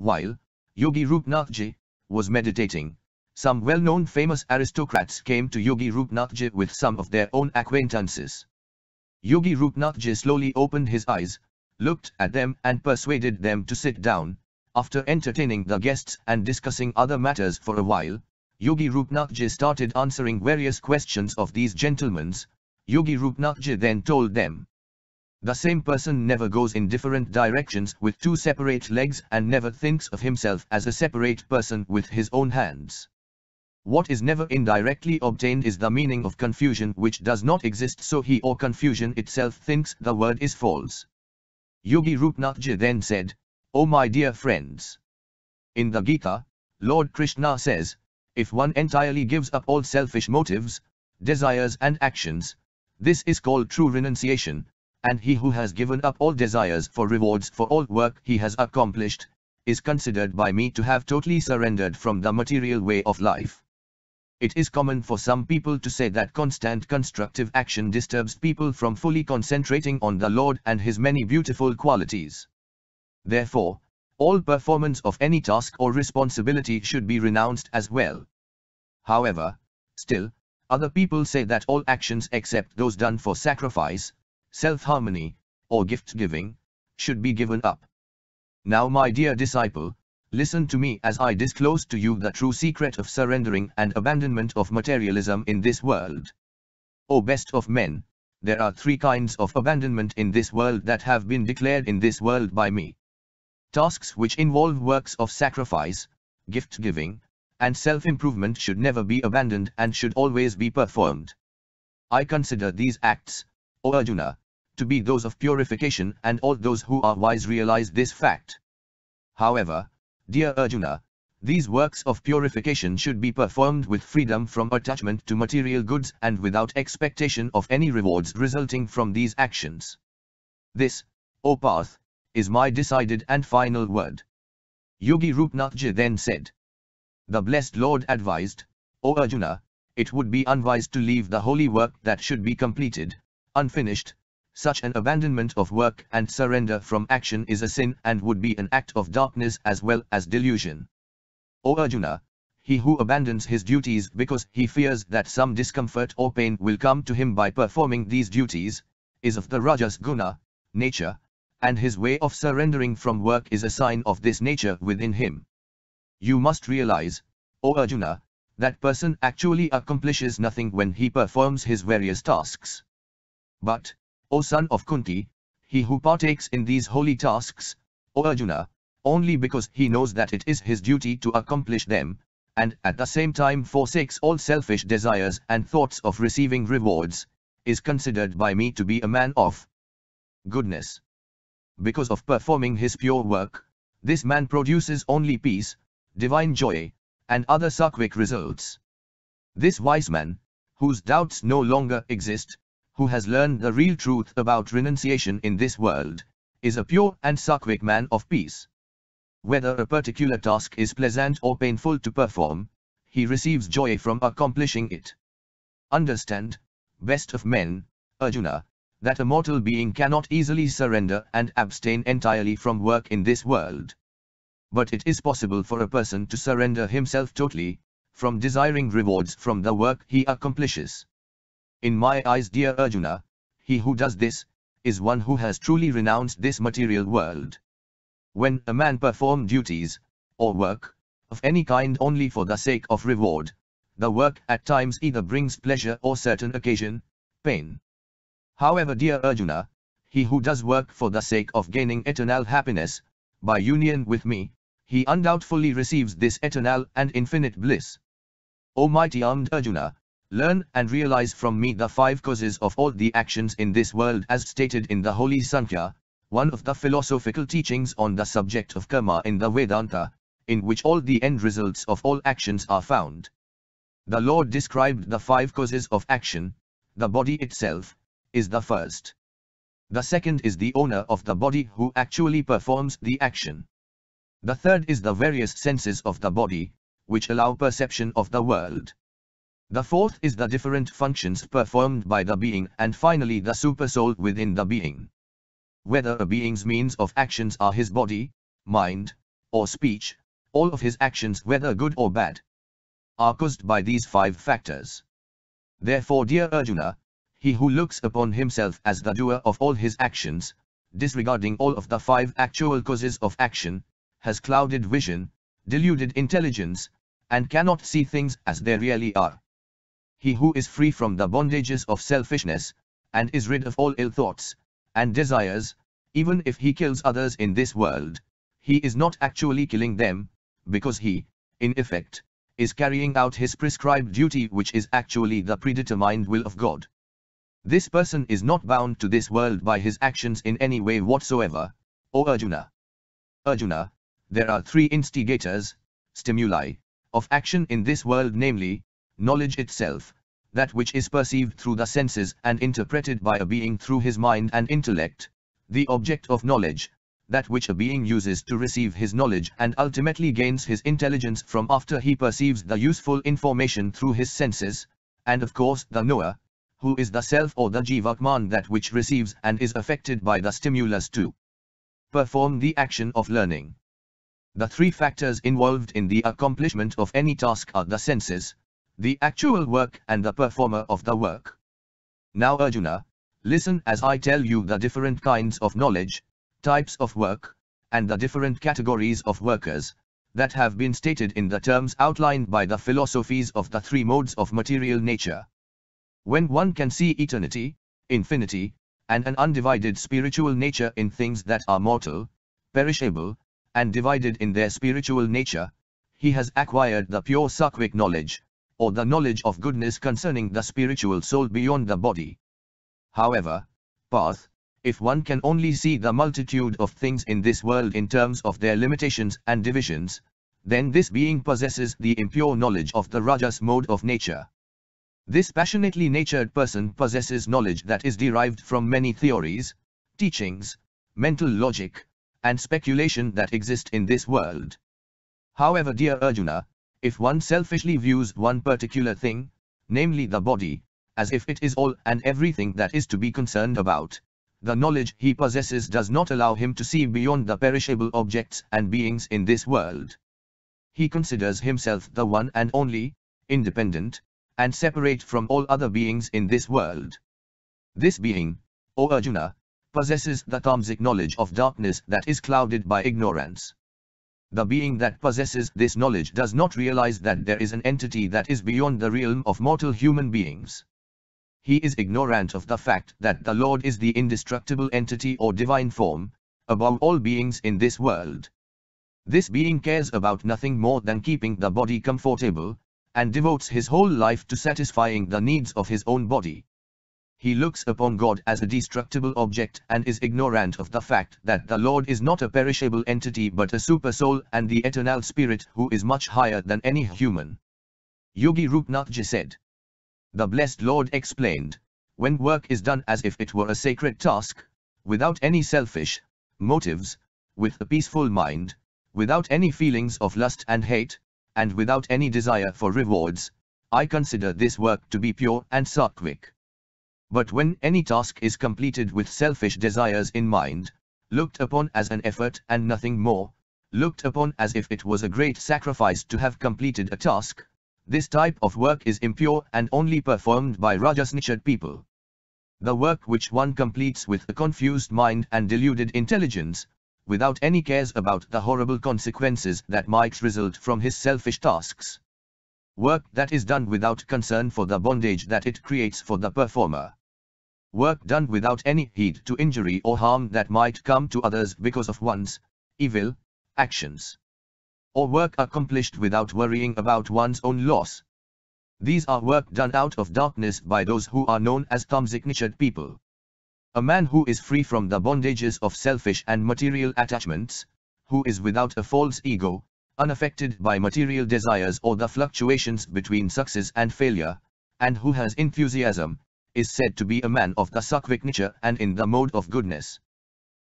While Yogi Rupnathji was meditating, some well-known famous aristocrats came to Yogi Rupnathji with some of their own acquaintances. Yogi Rupnathji slowly opened his eyes, looked at them and persuaded them to sit down, after entertaining the guests and discussing other matters for a while, Yogi Rupnathji started answering various questions of these gentlemen. Yogi Rupnathji then told them, the same person never goes in different directions with two separate legs and never thinks of himself as a separate person with his own hands. What is never indirectly obtained is the meaning of confusion which does not exist so he or confusion itself thinks the word is false. Yogi Rupnathji then said, O oh my dear friends! In the Gita, Lord Krishna says, if one entirely gives up all selfish motives, desires and actions, this is called true renunciation, and he who has given up all desires for rewards for all work he has accomplished, is considered by me to have totally surrendered from the material way of life. It is common for some people to say that constant constructive action disturbs people from fully concentrating on the Lord and His many beautiful qualities. Therefore, all performance of any task or responsibility should be renounced as well. However, still, other people say that all actions except those done for sacrifice, self-harmony, or gift-giving, should be given up. Now my dear disciple, listen to me as I disclose to you the true secret of surrendering and abandonment of materialism in this world. O best of men, there are three kinds of abandonment in this world that have been declared in this world by me. Tasks which involve works of sacrifice, gift-giving, and self-improvement should never be abandoned and should always be performed. I consider these acts, O Arjuna, to be those of purification and all those who are wise realize this fact. However, dear Arjuna, these works of purification should be performed with freedom from attachment to material goods and without expectation of any rewards resulting from these actions. This, O path, is my decided and final word. Yogi Rupnathji then said. The blessed Lord advised, O Arjuna, it would be unwise to leave the holy work that should be completed, unfinished, such an abandonment of work and surrender from action is a sin and would be an act of darkness as well as delusion. O Arjuna, he who abandons his duties because he fears that some discomfort or pain will come to him by performing these duties, is of the Rajas Guna, nature, and his way of surrendering from work is a sign of this nature within him. You must realize, O Arjuna, that person actually accomplishes nothing when he performs his various tasks. But, O son of Kunti, he who partakes in these holy tasks, O Arjuna, only because he knows that it is his duty to accomplish them, and at the same time forsakes all selfish desires and thoughts of receiving rewards, is considered by me to be a man of goodness. Because of performing his pure work, this man produces only peace, divine joy, and other sattvic results. This wise man, whose doubts no longer exist, who has learned the real truth about renunciation in this world, is a pure and Sakvik man of peace. Whether a particular task is pleasant or painful to perform, he receives joy from accomplishing it. Understand, best of men, Arjuna, that a mortal being cannot easily surrender and abstain entirely from work in this world. But it is possible for a person to surrender himself totally, from desiring rewards from the work he accomplishes. In my eyes dear Arjuna, he who does this, is one who has truly renounced this material world. When a man perform duties, or work, of any kind only for the sake of reward, the work at times either brings pleasure or certain occasion, pain. However dear Arjuna, he who does work for the sake of gaining eternal happiness, by union with me, he undoubtedly receives this eternal and infinite bliss. Almighty armed Arjuna, Learn and realize from me the five causes of all the actions in this world as stated in the Holy Sankhya, one of the philosophical teachings on the subject of karma in the Vedanta, in which all the end results of all actions are found. The Lord described the five causes of action, the body itself, is the first. The second is the owner of the body who actually performs the action. The third is the various senses of the body, which allow perception of the world. The fourth is the different functions performed by the being and finally the supersoul within the being. Whether a being's means of actions are his body, mind, or speech, all of his actions whether good or bad, are caused by these five factors. Therefore dear Arjuna, he who looks upon himself as the doer of all his actions, disregarding all of the five actual causes of action, has clouded vision, deluded intelligence, and cannot see things as they really are he who is free from the bondages of selfishness, and is rid of all ill thoughts, and desires, even if he kills others in this world, he is not actually killing them, because he, in effect, is carrying out his prescribed duty which is actually the predetermined will of God. This person is not bound to this world by his actions in any way whatsoever, O Arjuna. Arjuna, there are three instigators, stimuli, of action in this world namely, knowledge itself, that which is perceived through the senses and interpreted by a being through his mind and intellect, the object of knowledge, that which a being uses to receive his knowledge and ultimately gains his intelligence from after he perceives the useful information through his senses, and of course the knower, who is the self or the Jivatman that which receives and is affected by the stimulus to perform the action of learning. The three factors involved in the accomplishment of any task are the senses, the actual work and the performer of the work. Now Arjuna, listen as I tell you the different kinds of knowledge, types of work, and the different categories of workers, that have been stated in the terms outlined by the philosophies of the three modes of material nature. When one can see eternity, infinity, and an undivided spiritual nature in things that are mortal, perishable, and divided in their spiritual nature, he has acquired the pure Sakvik knowledge, or the knowledge of goodness concerning the spiritual soul beyond the body. However, path, if one can only see the multitude of things in this world in terms of their limitations and divisions, then this being possesses the impure knowledge of the Rajas mode of nature. This passionately natured person possesses knowledge that is derived from many theories, teachings, mental logic, and speculation that exist in this world. However dear Arjuna, if one selfishly views one particular thing, namely the body, as if it is all and everything that is to be concerned about, the knowledge he possesses does not allow him to see beyond the perishable objects and beings in this world. He considers himself the one and only, independent, and separate from all other beings in this world. This being, O Arjuna, possesses the tamasic knowledge of darkness that is clouded by ignorance. The being that possesses this knowledge does not realize that there is an entity that is beyond the realm of mortal human beings. He is ignorant of the fact that the Lord is the indestructible entity or divine form, above all beings in this world. This being cares about nothing more than keeping the body comfortable, and devotes his whole life to satisfying the needs of his own body he looks upon God as a destructible object and is ignorant of the fact that the Lord is not a perishable entity but a super-soul and the eternal spirit who is much higher than any human. Yogi Rupnathji said. The blessed Lord explained, when work is done as if it were a sacred task, without any selfish motives, with a peaceful mind, without any feelings of lust and hate, and without any desire for rewards, I consider this work to be pure and sattvic. But when any task is completed with selfish desires in mind, looked upon as an effort and nothing more, looked upon as if it was a great sacrifice to have completed a task, this type of work is impure and only performed by Rajasnichad people. The work which one completes with a confused mind and deluded intelligence, without any cares about the horrible consequences that might result from his selfish tasks. Work that is done without concern for the bondage that it creates for the performer work done without any heed to injury or harm that might come to others because of one's evil actions. Or work accomplished without worrying about one's own loss. These are work done out of darkness by those who are known as tamziknichad people. A man who is free from the bondages of selfish and material attachments, who is without a false ego, unaffected by material desires or the fluctuations between success and failure, and who has enthusiasm, is said to be a man of the Sattvic nature and in the mode of goodness.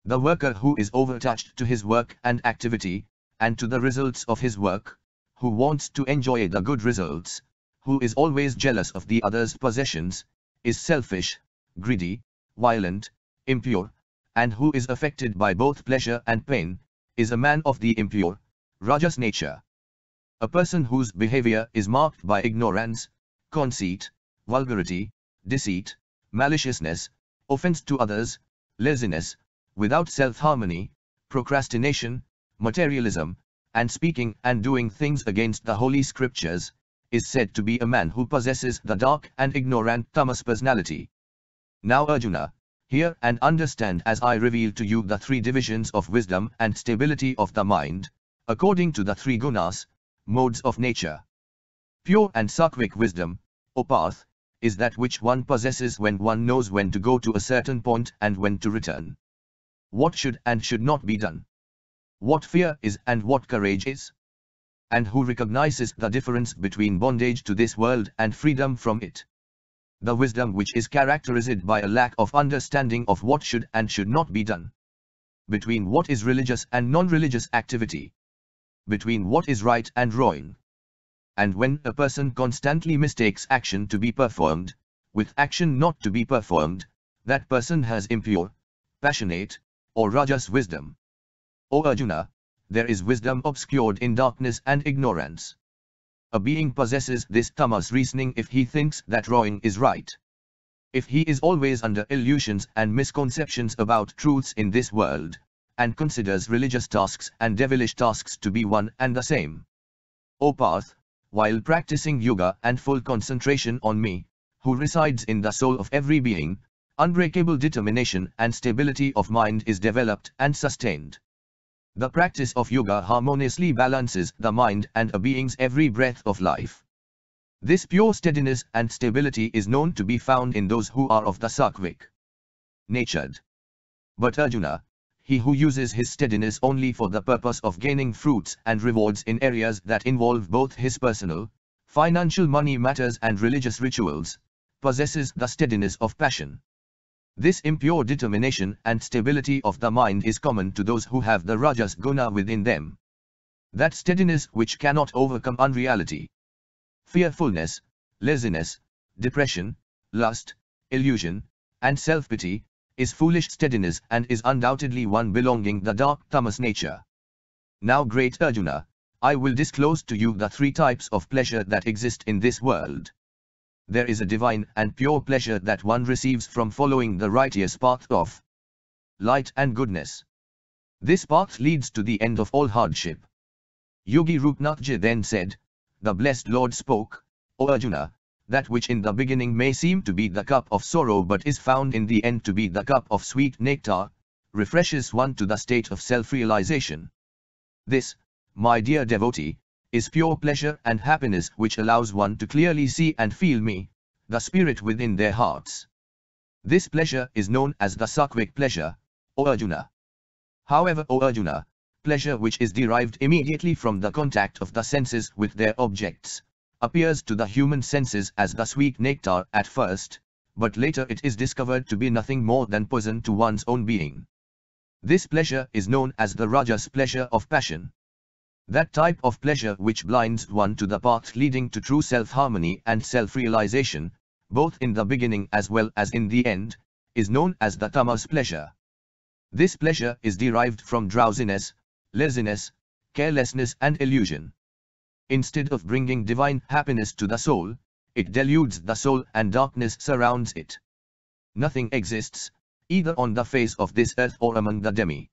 The worker who is overtouched to his work and activity, and to the results of his work, who wants to enjoy the good results, who is always jealous of the other's possessions, is selfish, greedy, violent, impure, and who is affected by both pleasure and pain, is a man of the impure, rajas nature. A person whose behavior is marked by ignorance, conceit, vulgarity, deceit, maliciousness, offense to others, laziness, without self-harmony, procrastination, materialism, and speaking and doing things against the holy scriptures, is said to be a man who possesses the dark and ignorant Thomas personality. Now Arjuna, hear and understand as I reveal to you the three divisions of wisdom and stability of the mind, according to the three gunas, modes of nature. Pure and sattvic wisdom, opath, is that which one possesses when one knows when to go to a certain point and when to return. What should and should not be done. What fear is and what courage is. And who recognizes the difference between bondage to this world and freedom from it. The wisdom which is characterized by a lack of understanding of what should and should not be done. Between what is religious and non-religious activity. Between what is right and wrong and when a person constantly mistakes action to be performed, with action not to be performed, that person has impure, passionate, or rajas wisdom. O Arjuna, there is wisdom obscured in darkness and ignorance. A being possesses this tamas reasoning if he thinks that wrong is right. If he is always under illusions and misconceptions about truths in this world, and considers religious tasks and devilish tasks to be one and the same. O Path while practicing yoga and full concentration on me, who resides in the soul of every being, unbreakable determination and stability of mind is developed and sustained. The practice of yoga harmoniously balances the mind and a being's every breath of life. This pure steadiness and stability is known to be found in those who are of the Sakvik. Natured. But Arjuna, he who uses his steadiness only for the purpose of gaining fruits and rewards in areas that involve both his personal, financial money matters and religious rituals, possesses the steadiness of passion. This impure determination and stability of the mind is common to those who have the Rajas guna within them. That steadiness which cannot overcome unreality. Fearfulness, laziness, depression, lust, illusion, and self-pity, is foolish steadiness and is undoubtedly one belonging the dark tamas nature. Now great Arjuna, I will disclose to you the three types of pleasure that exist in this world. There is a divine and pure pleasure that one receives from following the righteous path of light and goodness. This path leads to the end of all hardship. Yogi Rupnathji then said, The blessed Lord spoke, O Arjuna, that which in the beginning may seem to be the cup of sorrow but is found in the end to be the cup of sweet nectar, refreshes one to the state of self-realization. This, my dear devotee, is pure pleasure and happiness which allows one to clearly see and feel me, the spirit within their hearts. This pleasure is known as the Sakvik pleasure, O Arjuna. However, O Arjuna, pleasure which is derived immediately from the contact of the senses with their objects, appears to the human senses as the sweet nectar at first, but later it is discovered to be nothing more than poison to one's own being. This pleasure is known as the Rajas pleasure of passion. That type of pleasure which blinds one to the path leading to true self-harmony and self-realization, both in the beginning as well as in the end, is known as the tamas pleasure. This pleasure is derived from drowsiness, laziness, carelessness and illusion instead of bringing divine happiness to the soul, it deludes the soul and darkness surrounds it. Nothing exists, either on the face of this earth or among the demi.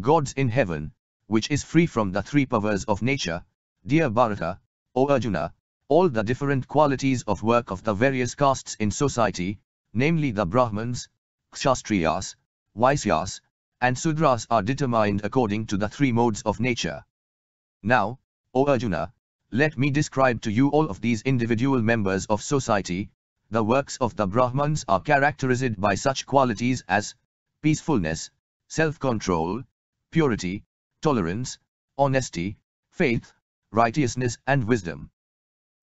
Gods in heaven, which is free from the three powers of nature, dear Bharata, O Arjuna, all the different qualities of work of the various castes in society, namely the Brahmins, Kshatriyas, Vaisyas, and Sudras are determined according to the three modes of nature. Now, O oh, Arjuna, let me describe to you all of these individual members of society. The works of the Brahmans are characterized by such qualities as peacefulness, self-control, purity, tolerance, honesty, faith, righteousness and wisdom.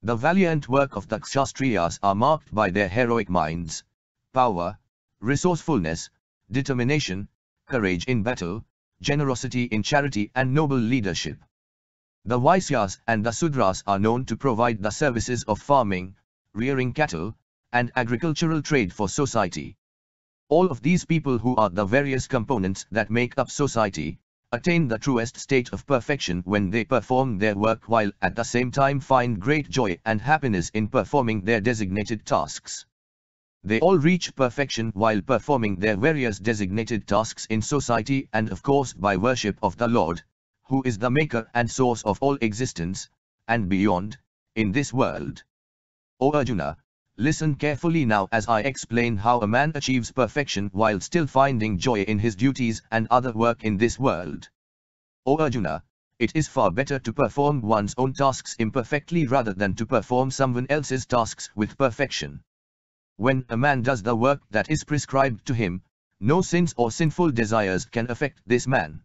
The valiant work of the Kshatriyas are marked by their heroic minds, power, resourcefulness, determination, courage in battle, generosity in charity and noble leadership. The Vaisyas and the Sudras are known to provide the services of farming, rearing cattle, and agricultural trade for society. All of these people who are the various components that make up society, attain the truest state of perfection when they perform their work while at the same time find great joy and happiness in performing their designated tasks. They all reach perfection while performing their various designated tasks in society and of course by worship of the Lord, who is the maker and source of all existence, and beyond, in this world. O Arjuna, listen carefully now as I explain how a man achieves perfection while still finding joy in his duties and other work in this world. O Arjuna, it is far better to perform one's own tasks imperfectly rather than to perform someone else's tasks with perfection. When a man does the work that is prescribed to him, no sins or sinful desires can affect this man.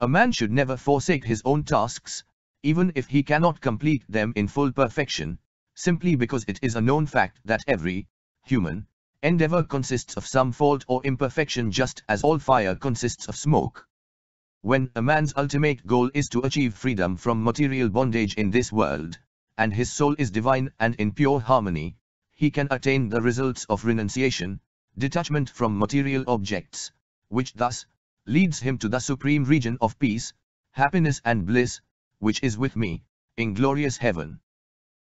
A man should never forsake his own tasks, even if he cannot complete them in full perfection, simply because it is a known fact that every human endeavor consists of some fault or imperfection just as all fire consists of smoke. When a man's ultimate goal is to achieve freedom from material bondage in this world, and his soul is divine and in pure harmony, he can attain the results of renunciation, detachment from material objects, which thus leads him to the supreme region of peace, happiness and bliss, which is with me, in glorious heaven.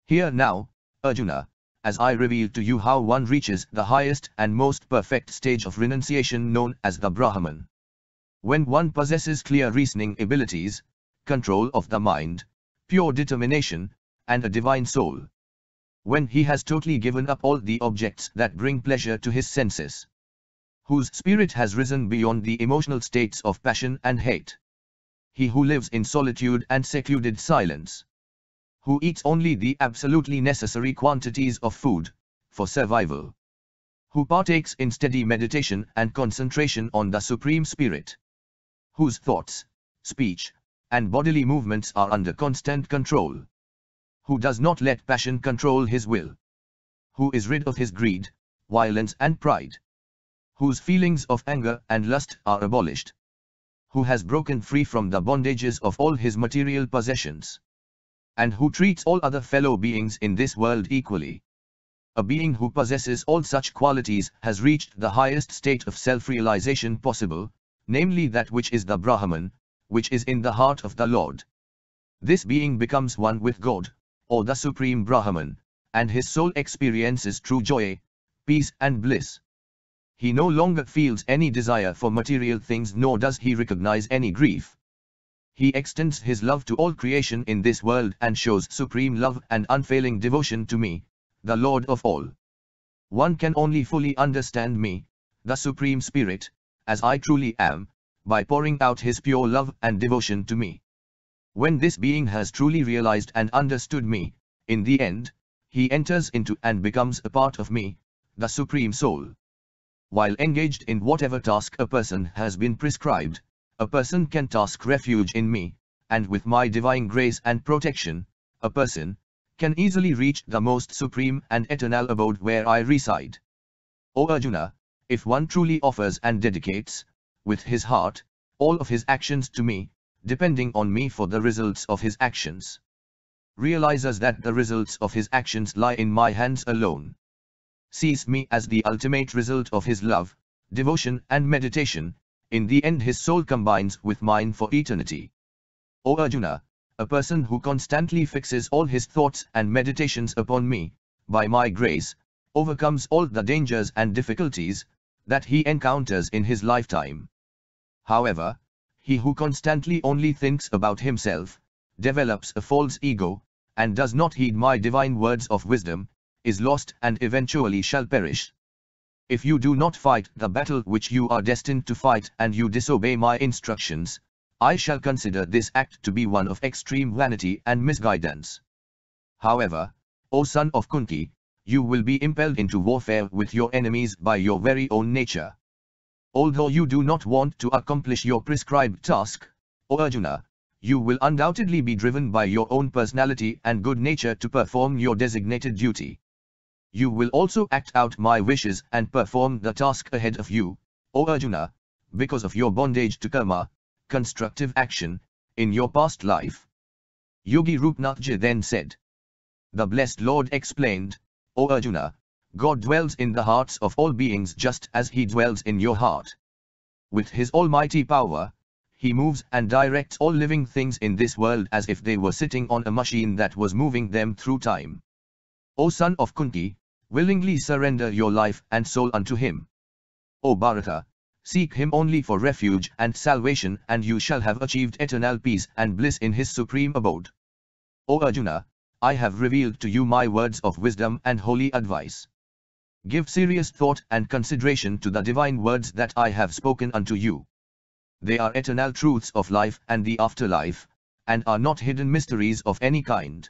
Here now, Arjuna, as I reveal to you how one reaches the highest and most perfect stage of renunciation known as the Brahman. When one possesses clear reasoning abilities, control of the mind, pure determination, and a divine soul. When he has totally given up all the objects that bring pleasure to his senses whose spirit has risen beyond the emotional states of passion and hate. He who lives in solitude and secluded silence. Who eats only the absolutely necessary quantities of food, for survival. Who partakes in steady meditation and concentration on the Supreme Spirit. Whose thoughts, speech, and bodily movements are under constant control. Who does not let passion control his will. Who is rid of his greed, violence and pride whose feelings of anger and lust are abolished, who has broken free from the bondages of all his material possessions, and who treats all other fellow beings in this world equally. A being who possesses all such qualities has reached the highest state of self-realization possible, namely that which is the Brahman, which is in the heart of the Lord. This being becomes one with God, or the Supreme Brahman, and his soul experiences true joy, peace and bliss he no longer feels any desire for material things nor does he recognize any grief. He extends his love to all creation in this world and shows supreme love and unfailing devotion to me, the Lord of all. One can only fully understand me, the Supreme Spirit, as I truly am, by pouring out his pure love and devotion to me. When this being has truly realized and understood me, in the end, he enters into and becomes a part of me, the Supreme Soul while engaged in whatever task a person has been prescribed, a person can task refuge in me, and with my divine grace and protection, a person can easily reach the most supreme and eternal abode where I reside. O Arjuna, if one truly offers and dedicates, with his heart, all of his actions to me, depending on me for the results of his actions, realizes that the results of his actions lie in my hands alone, sees me as the ultimate result of his love, devotion and meditation, in the end his soul combines with mine for eternity. O Arjuna, a person who constantly fixes all his thoughts and meditations upon me, by my grace, overcomes all the dangers and difficulties that he encounters in his lifetime. However, he who constantly only thinks about himself, develops a false ego, and does not heed my divine words of wisdom, is lost and eventually shall perish. If you do not fight the battle which you are destined to fight and you disobey my instructions, I shall consider this act to be one of extreme vanity and misguidance. However, O son of Kunti, you will be impelled into warfare with your enemies by your very own nature. Although you do not want to accomplish your prescribed task, O Arjuna, you will undoubtedly be driven by your own personality and good nature to perform your designated duty you will also act out my wishes and perform the task ahead of you, O Arjuna, because of your bondage to karma, constructive action, in your past life. Yogi Rupnathji then said. The blessed Lord explained, O Arjuna, God dwells in the hearts of all beings just as he dwells in your heart. With his almighty power, he moves and directs all living things in this world as if they were sitting on a machine that was moving them through time. O son of Kunti, willingly surrender your life and soul unto him. O Bharata, seek him only for refuge and salvation and you shall have achieved eternal peace and bliss in his supreme abode. O Arjuna, I have revealed to you my words of wisdom and holy advice. Give serious thought and consideration to the divine words that I have spoken unto you. They are eternal truths of life and the afterlife, and are not hidden mysteries of any kind.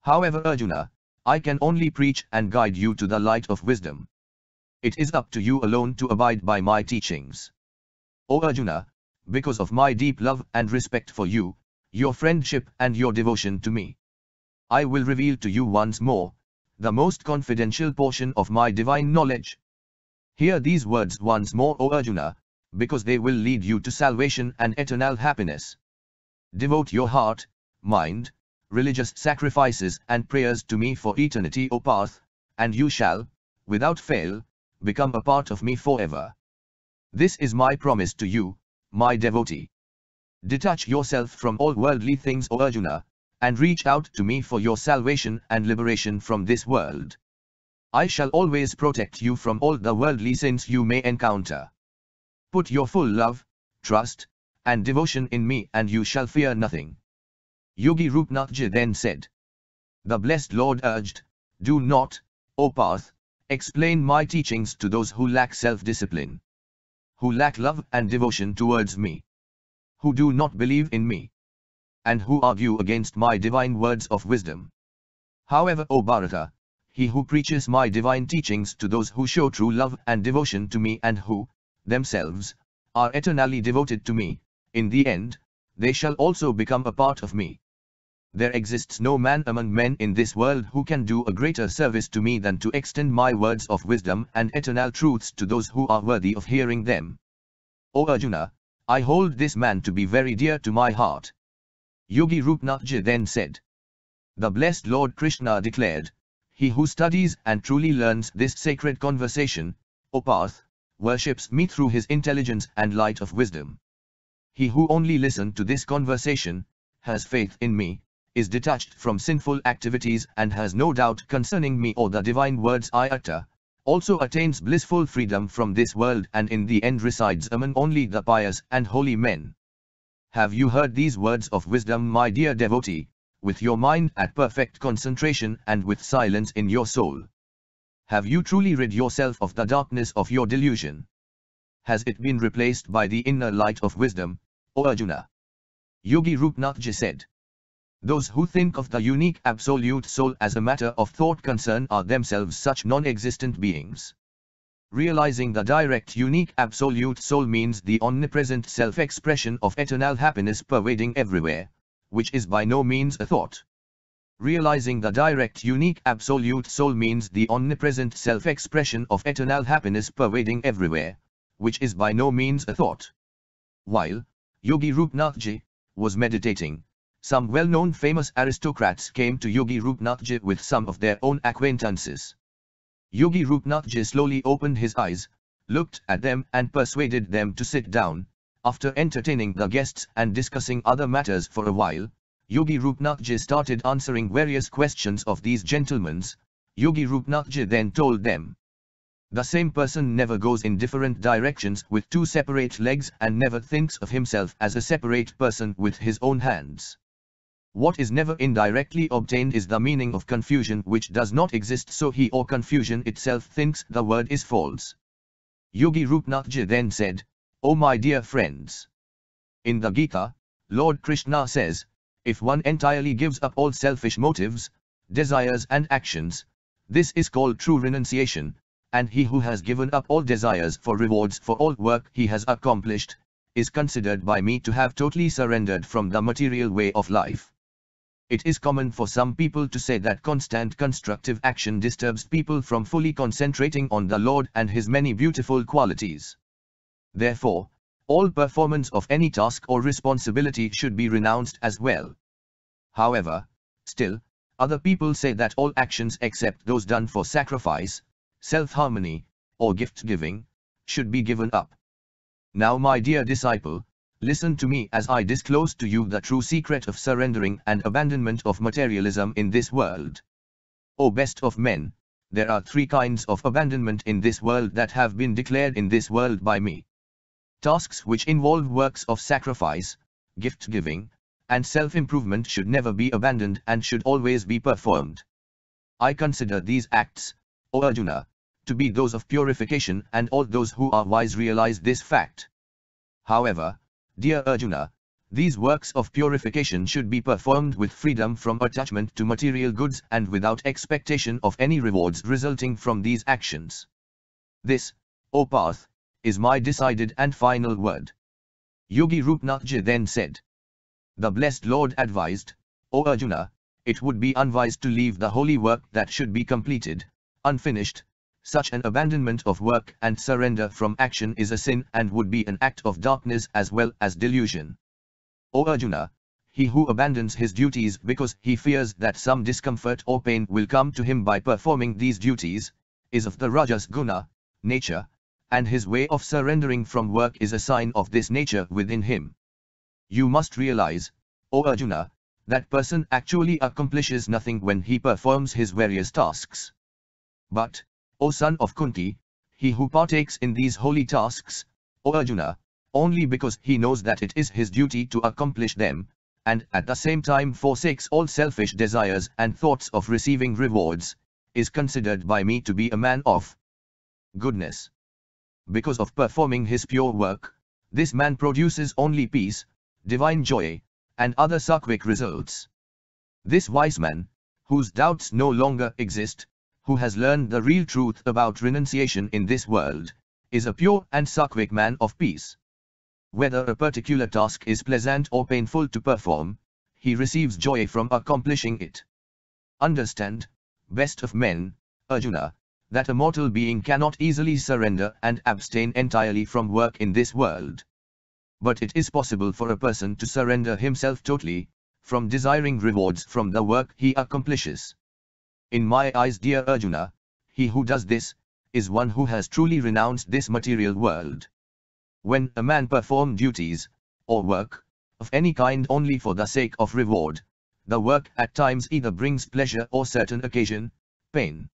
However Arjuna, I can only preach and guide you to the light of wisdom. It is up to you alone to abide by my teachings. O Arjuna, because of my deep love and respect for you, your friendship and your devotion to me. I will reveal to you once more, the most confidential portion of my divine knowledge. Hear these words once more O Arjuna, because they will lead you to salvation and eternal happiness. Devote your heart, mind, religious sacrifices and prayers to me for eternity O path, and you shall, without fail, become a part of me forever. This is my promise to you, my devotee. Detach yourself from all worldly things O Arjuna, and reach out to me for your salvation and liberation from this world. I shall always protect you from all the worldly sins you may encounter. Put your full love, trust, and devotion in me and you shall fear nothing. Yogi Rupnathji then said, The blessed Lord urged, Do not, O path, explain my teachings to those who lack self-discipline, who lack love and devotion towards me, who do not believe in me, and who argue against my divine words of wisdom. However, O Bharata, he who preaches my divine teachings to those who show true love and devotion to me and who, themselves, are eternally devoted to me, in the end, they shall also become a part of me there exists no man among men in this world who can do a greater service to me than to extend my words of wisdom and eternal truths to those who are worthy of hearing them. O Arjuna, I hold this man to be very dear to my heart. Yogi Rupnathji then said. The blessed Lord Krishna declared, He who studies and truly learns this sacred conversation, O Path, worships me through his intelligence and light of wisdom. He who only listened to this conversation, has faith in me, is detached from sinful activities and has no doubt concerning me or the divine words I utter, also attains blissful freedom from this world and in the end resides among only the pious and holy men. Have you heard these words of wisdom my dear devotee, with your mind at perfect concentration and with silence in your soul? Have you truly rid yourself of the darkness of your delusion? Has it been replaced by the inner light of wisdom, O Arjuna? Yogi Rupnathji said. Those who think of the unique absolute soul as a matter of thought concern are themselves such non-existent beings. Realizing the direct unique absolute soul means the omnipresent self-expression of eternal happiness pervading everywhere, which is by no means a thought. Realizing the direct unique absolute soul means the omnipresent self-expression of eternal happiness pervading everywhere, which is by no means a thought. While Yogi Rupnathji was meditating, some well-known famous aristocrats came to Yogi Rupnathji with some of their own acquaintances. Yogi Rupnathji slowly opened his eyes, looked at them and persuaded them to sit down. After entertaining the guests and discussing other matters for a while, Yogi Rupnathji started answering various questions of these gentlemen. Yogi Rupnathji then told them, The same person never goes in different directions with two separate legs and never thinks of himself as a separate person with his own hands what is never indirectly obtained is the meaning of confusion which does not exist so he or confusion itself thinks the word is false. Yogi Rupnathji then said, O oh my dear friends! In the Gita, Lord Krishna says, if one entirely gives up all selfish motives, desires and actions, this is called true renunciation, and he who has given up all desires for rewards for all work he has accomplished, is considered by me to have totally surrendered from the material way of life. It is common for some people to say that constant constructive action disturbs people from fully concentrating on the Lord and His many beautiful qualities. Therefore, all performance of any task or responsibility should be renounced as well. However, still, other people say that all actions except those done for sacrifice, self-harmony, or gift-giving, should be given up. Now my dear disciple, Listen to me as I disclose to you the true secret of surrendering and abandonment of materialism in this world. O best of men, there are three kinds of abandonment in this world that have been declared in this world by me. Tasks which involve works of sacrifice, gift-giving, and self-improvement should never be abandoned and should always be performed. I consider these acts, O Arjuna, to be those of purification and all those who are wise realize this fact. However, Dear Arjuna, these works of purification should be performed with freedom from attachment to material goods and without expectation of any rewards resulting from these actions. This, O Path, is my decided and final word. Yogi Rupnathji then said. The blessed Lord advised, O Arjuna, it would be unwise to leave the holy work that should be completed, unfinished, such an abandonment of work and surrender from action is a sin and would be an act of darkness as well as delusion. O Arjuna, he who abandons his duties because he fears that some discomfort or pain will come to him by performing these duties, is of the Rajas Guna, nature, and his way of surrendering from work is a sign of this nature within him. You must realize, O Arjuna, that person actually accomplishes nothing when he performs his various tasks. But, O son of Kunti, he who partakes in these holy tasks, O Arjuna, only because he knows that it is his duty to accomplish them, and at the same time forsakes all selfish desires and thoughts of receiving rewards, is considered by me to be a man of goodness. Because of performing his pure work, this man produces only peace, divine joy, and other sattvic results. This wise man, whose doubts no longer exist, who has learned the real truth about renunciation in this world, is a pure and Sakvik man of peace. Whether a particular task is pleasant or painful to perform, he receives joy from accomplishing it. Understand, best of men, Arjuna, that a mortal being cannot easily surrender and abstain entirely from work in this world. But it is possible for a person to surrender himself totally, from desiring rewards from the work he accomplishes. In my eyes dear Arjuna, he who does this, is one who has truly renounced this material world. When a man performs duties, or work, of any kind only for the sake of reward, the work at times either brings pleasure or certain occasion, pain.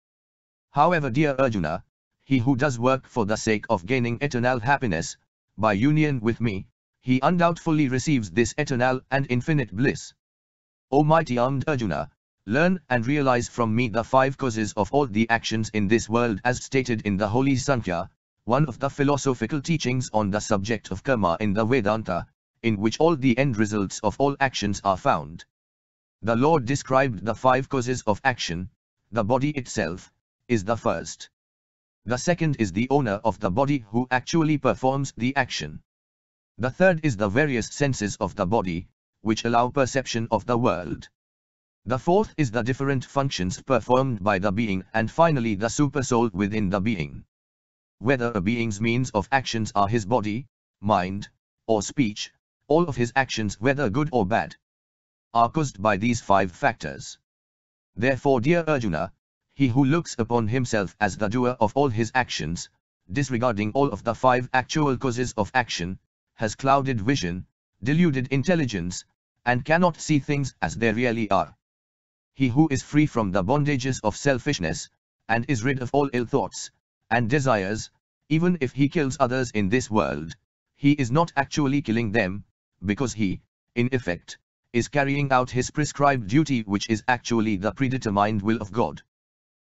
However dear Arjuna, he who does work for the sake of gaining eternal happiness, by union with me, he undoubtedly receives this eternal and infinite bliss. O mighty armed Arjuna, learn and realize from me the five causes of all the actions in this world as stated in the Holy Sankhya, one of the philosophical teachings on the subject of karma in the Vedanta, in which all the end results of all actions are found. The Lord described the five causes of action, the body itself, is the first. The second is the owner of the body who actually performs the action. The third is the various senses of the body, which allow perception of the world. The fourth is the different functions performed by the being and finally the supersoul within the being. Whether a being's means of actions are his body, mind, or speech, all of his actions whether good or bad, are caused by these five factors. Therefore dear Arjuna, he who looks upon himself as the doer of all his actions, disregarding all of the five actual causes of action, has clouded vision, deluded intelligence, and cannot see things as they really are he who is free from the bondages of selfishness, and is rid of all ill thoughts, and desires, even if he kills others in this world, he is not actually killing them, because he, in effect, is carrying out his prescribed duty which is actually the predetermined will of God.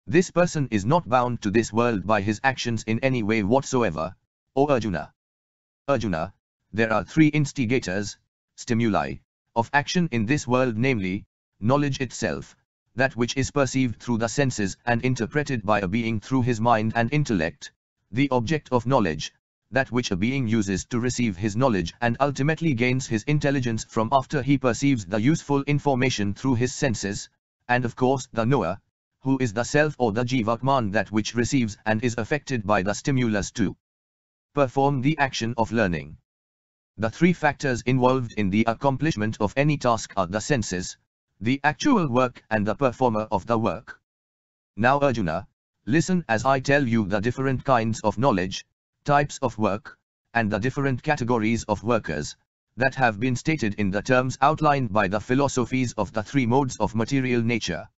This person is not bound to this world by his actions in any way whatsoever, O Arjuna. Arjuna, there are three instigators, stimuli, of action in this world namely, knowledge itself, that which is perceived through the senses and interpreted by a being through his mind and intellect, the object of knowledge, that which a being uses to receive his knowledge and ultimately gains his intelligence from after he perceives the useful information through his senses, and of course the knower, who is the self or the jivatman that which receives and is affected by the stimulus to perform the action of learning. The three factors involved in the accomplishment of any task are the senses, the actual work and the performer of the work. Now Arjuna, listen as I tell you the different kinds of knowledge, types of work, and the different categories of workers, that have been stated in the terms outlined by the philosophies of the three modes of material nature.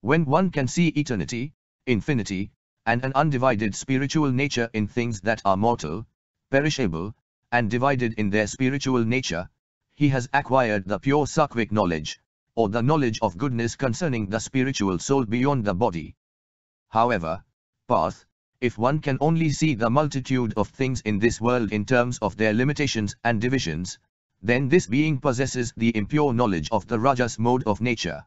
When one can see eternity, infinity, and an undivided spiritual nature in things that are mortal, perishable, and divided in their spiritual nature, he has acquired the pure Sakvik knowledge, or the knowledge of goodness concerning the spiritual soul beyond the body. However, path, if one can only see the multitude of things in this world in terms of their limitations and divisions, then this being possesses the impure knowledge of the Rajas mode of nature.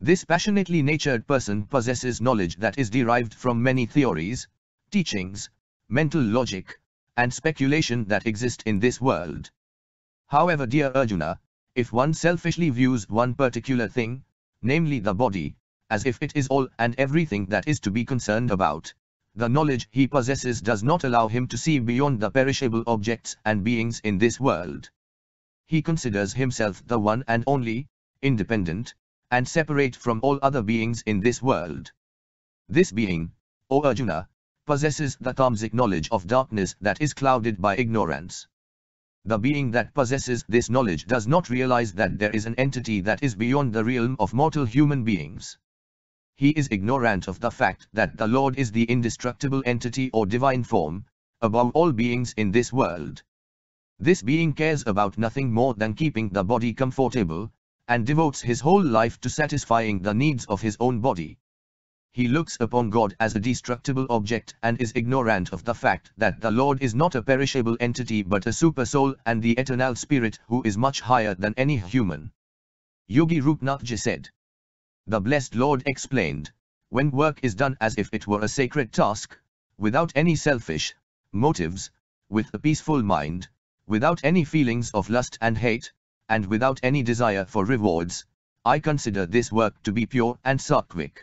This passionately natured person possesses knowledge that is derived from many theories, teachings, mental logic, and speculation that exist in this world. However dear Arjuna, if one selfishly views one particular thing, namely the body, as if it is all and everything that is to be concerned about, the knowledge he possesses does not allow him to see beyond the perishable objects and beings in this world. He considers himself the one and only, independent, and separate from all other beings in this world. This being, O Arjuna, possesses the tamasic knowledge of darkness that is clouded by ignorance. The being that possesses this knowledge does not realize that there is an entity that is beyond the realm of mortal human beings. He is ignorant of the fact that the Lord is the indestructible entity or divine form, above all beings in this world. This being cares about nothing more than keeping the body comfortable, and devotes his whole life to satisfying the needs of his own body he looks upon God as a destructible object and is ignorant of the fact that the Lord is not a perishable entity but a super-soul and the eternal spirit who is much higher than any human. Yogi Rupnathji said. The blessed Lord explained, when work is done as if it were a sacred task, without any selfish motives, with a peaceful mind, without any feelings of lust and hate, and without any desire for rewards, I consider this work to be pure and sattvic.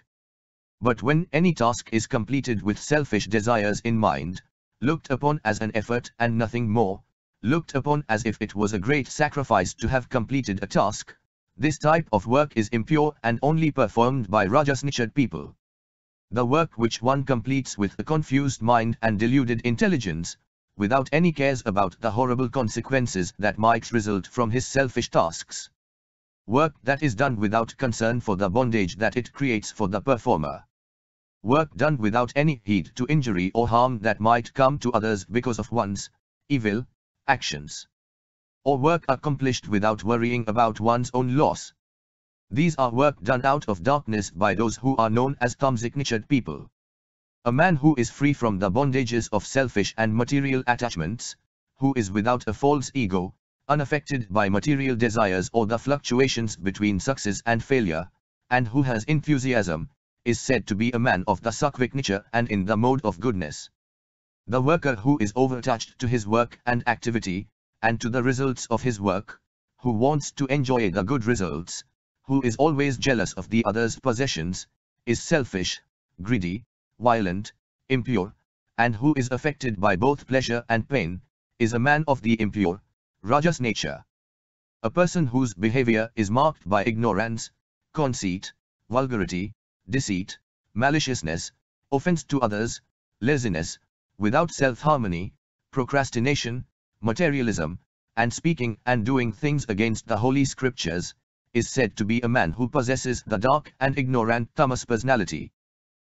But when any task is completed with selfish desires in mind, looked upon as an effort and nothing more, looked upon as if it was a great sacrifice to have completed a task, this type of work is impure and only performed by Rajasnichad people. The work which one completes with a confused mind and deluded intelligence, without any cares about the horrible consequences that might result from his selfish tasks. Work that is done without concern for the bondage that it creates for the performer work done without any heed to injury or harm that might come to others because of one's evil actions, or work accomplished without worrying about one's own loss. These are work done out of darkness by those who are known as Thamsignitured people. A man who is free from the bondages of selfish and material attachments, who is without a false ego, unaffected by material desires or the fluctuations between success and failure, and who has enthusiasm, is said to be a man of the Sakvik nature and in the mode of goodness. The worker who is overtouched to his work and activity, and to the results of his work, who wants to enjoy the good results, who is always jealous of the other's possessions, is selfish, greedy, violent, impure, and who is affected by both pleasure and pain, is a man of the impure, Rajas nature. A person whose behavior is marked by ignorance, conceit, vulgarity, deceit, maliciousness, offense to others, laziness, without self-harmony, procrastination, materialism, and speaking and doing things against the holy scriptures, is said to be a man who possesses the dark and ignorant tamas personality.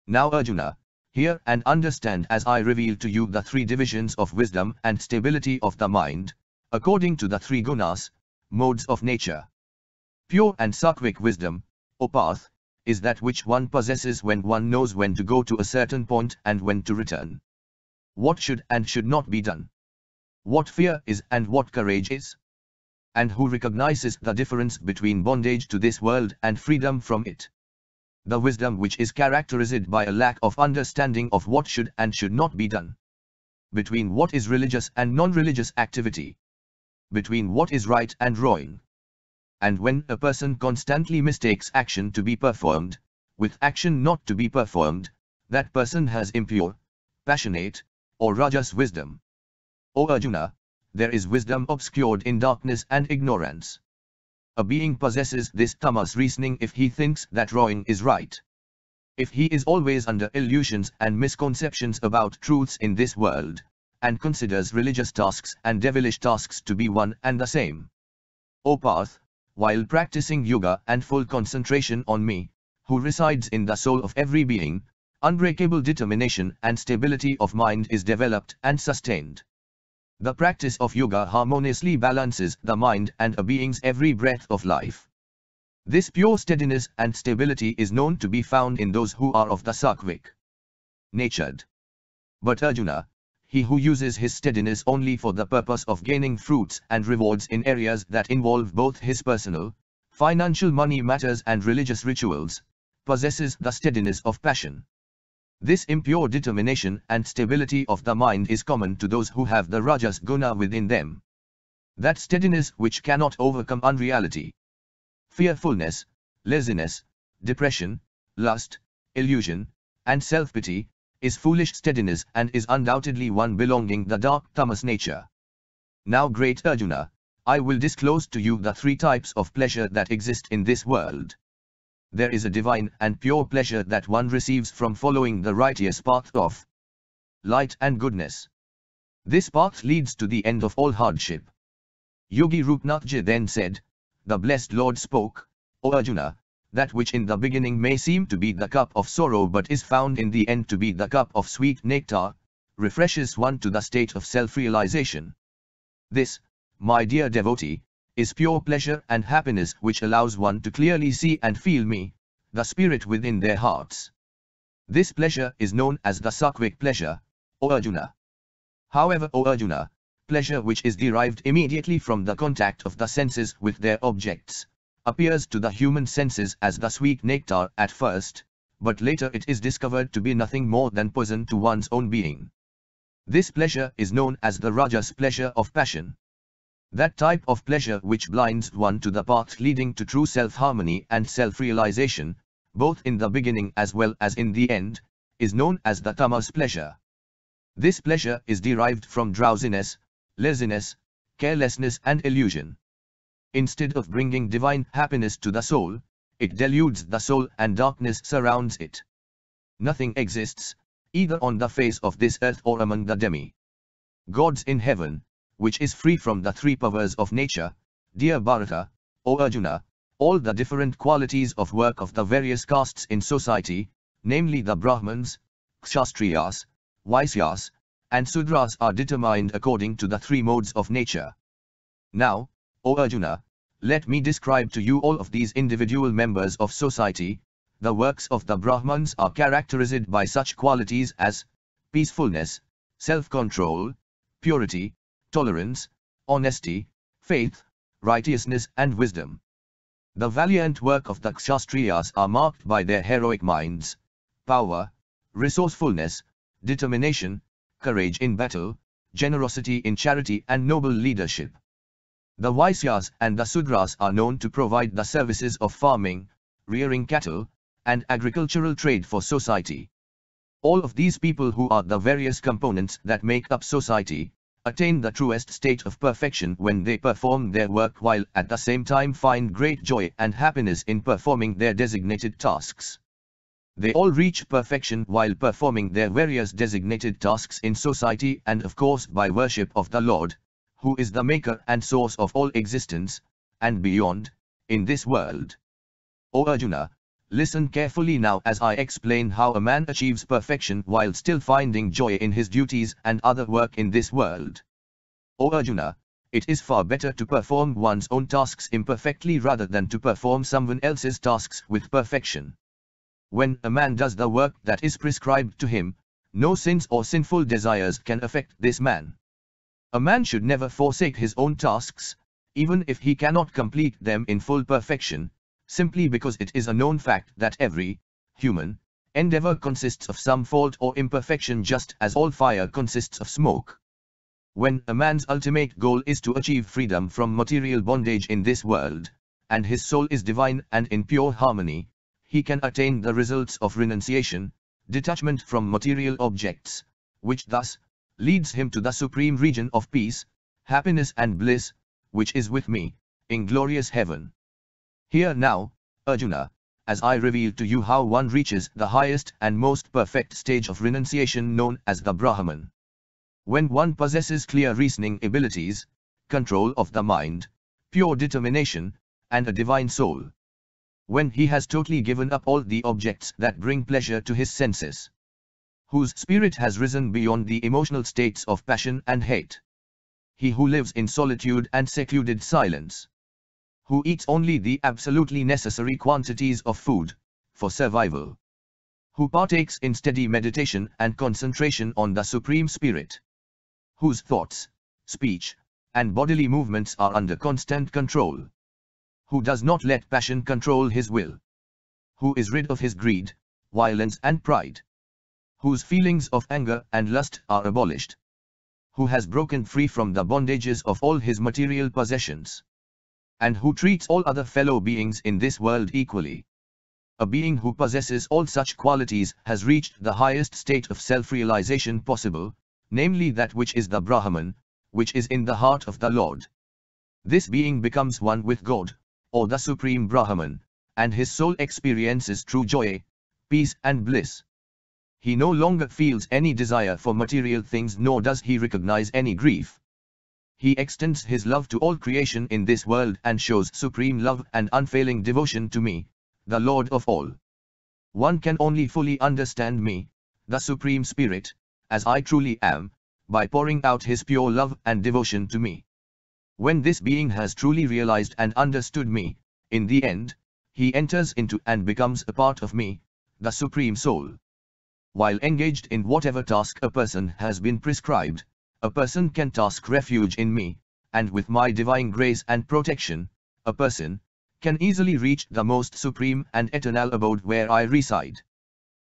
Now Arjuna, hear and understand as I reveal to you the three divisions of wisdom and stability of the mind, according to the three gunas, modes of nature. Pure and sattvic wisdom, opath, path, is that which one possesses when one knows when to go to a certain point and when to return. What should and should not be done. What fear is and what courage is. And who recognizes the difference between bondage to this world and freedom from it. The wisdom which is characterized by a lack of understanding of what should and should not be done. Between what is religious and non-religious activity. Between what is right and wrong and when a person constantly mistakes action to be performed, with action not to be performed, that person has impure, passionate, or rajas wisdom. O Arjuna, there is wisdom obscured in darkness and ignorance. A being possesses this tamas reasoning if he thinks that wrong is right. If he is always under illusions and misconceptions about truths in this world, and considers religious tasks and devilish tasks to be one and the same. O path, while practicing yoga and full concentration on me, who resides in the soul of every being, unbreakable determination and stability of mind is developed and sustained. The practice of yoga harmoniously balances the mind and a being's every breath of life. This pure steadiness and stability is known to be found in those who are of the Sakvik natured. But Arjuna, he who uses his steadiness only for the purpose of gaining fruits and rewards in areas that involve both his personal, financial money matters and religious rituals, possesses the steadiness of passion. This impure determination and stability of the mind is common to those who have the Rajas Guna within them. That steadiness which cannot overcome unreality. Fearfulness, laziness, depression, lust, illusion, and self-pity, is foolish steadiness and is undoubtedly one belonging the dark tamas nature. Now great Arjuna, I will disclose to you the three types of pleasure that exist in this world. There is a divine and pure pleasure that one receives from following the righteous path of light and goodness. This path leads to the end of all hardship. Yogi Rupnathji then said, The blessed Lord spoke, O Arjuna, that which in the beginning may seem to be the cup of sorrow but is found in the end to be the cup of sweet nectar, refreshes one to the state of self-realization. This, my dear devotee, is pure pleasure and happiness which allows one to clearly see and feel me, the spirit within their hearts. This pleasure is known as the Sakvik pleasure, O Arjuna. However, O Arjuna, pleasure which is derived immediately from the contact of the senses with their objects, appears to the human senses as the sweet nectar at first, but later it is discovered to be nothing more than poison to one's own being. This pleasure is known as the Rajas pleasure of passion. That type of pleasure which blinds one to the path leading to true self-harmony and self-realization, both in the beginning as well as in the end, is known as the tamas pleasure. This pleasure is derived from drowsiness, laziness, carelessness and illusion. Instead of bringing divine happiness to the soul, it deludes the soul and darkness surrounds it. Nothing exists, either on the face of this earth or among the demi. Gods in heaven, which is free from the three powers of nature, dear Bharata, O Arjuna, all the different qualities of work of the various castes in society, namely the Brahmans, Kshatriyas, Vaisyas, and Sudras are determined according to the three modes of nature. Now, O Arjuna, let me describe to you all of these individual members of society. The works of the Brahmans are characterized by such qualities as peacefulness, self-control, purity, tolerance, honesty, faith, righteousness and wisdom. The valiant work of the Kshatriyas are marked by their heroic minds, power, resourcefulness, determination, courage in battle, generosity in charity and noble leadership. The Vaisyas and the Sudras are known to provide the services of farming, rearing cattle, and agricultural trade for society. All of these people who are the various components that make up society, attain the truest state of perfection when they perform their work while at the same time find great joy and happiness in performing their designated tasks. They all reach perfection while performing their various designated tasks in society and of course by worship of the Lord, who is the maker and source of all existence, and beyond, in this world. O Arjuna, listen carefully now as I explain how a man achieves perfection while still finding joy in his duties and other work in this world. O Arjuna, it is far better to perform one's own tasks imperfectly rather than to perform someone else's tasks with perfection. When a man does the work that is prescribed to him, no sins or sinful desires can affect this man. A man should never forsake his own tasks, even if he cannot complete them in full perfection, simply because it is a known fact that every human endeavor consists of some fault or imperfection just as all fire consists of smoke. When a man's ultimate goal is to achieve freedom from material bondage in this world, and his soul is divine and in pure harmony, he can attain the results of renunciation, detachment from material objects, which thus leads him to the supreme region of peace, happiness and bliss, which is with me, in glorious heaven. Here now, Arjuna, as I reveal to you how one reaches the highest and most perfect stage of renunciation known as the Brahman. When one possesses clear reasoning abilities, control of the mind, pure determination, and a divine soul. When he has totally given up all the objects that bring pleasure to his senses whose spirit has risen beyond the emotional states of passion and hate. He who lives in solitude and secluded silence. Who eats only the absolutely necessary quantities of food, for survival. Who partakes in steady meditation and concentration on the Supreme Spirit. Whose thoughts, speech, and bodily movements are under constant control. Who does not let passion control his will. Who is rid of his greed, violence and pride whose feelings of anger and lust are abolished, who has broken free from the bondages of all his material possessions, and who treats all other fellow beings in this world equally. A being who possesses all such qualities has reached the highest state of self-realization possible, namely that which is the Brahman, which is in the heart of the Lord. This being becomes one with God, or the Supreme Brahman, and his soul experiences true joy, peace and bliss he no longer feels any desire for material things nor does he recognize any grief. He extends his love to all creation in this world and shows supreme love and unfailing devotion to me, the Lord of all. One can only fully understand me, the Supreme Spirit, as I truly am, by pouring out his pure love and devotion to me. When this being has truly realized and understood me, in the end, he enters into and becomes a part of me, the Supreme Soul while engaged in whatever task a person has been prescribed, a person can task refuge in me, and with my divine grace and protection, a person can easily reach the most supreme and eternal abode where I reside.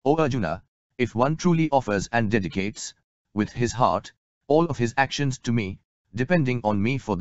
O Arjuna, if one truly offers and dedicates, with his heart, all of his actions to me, depending on me for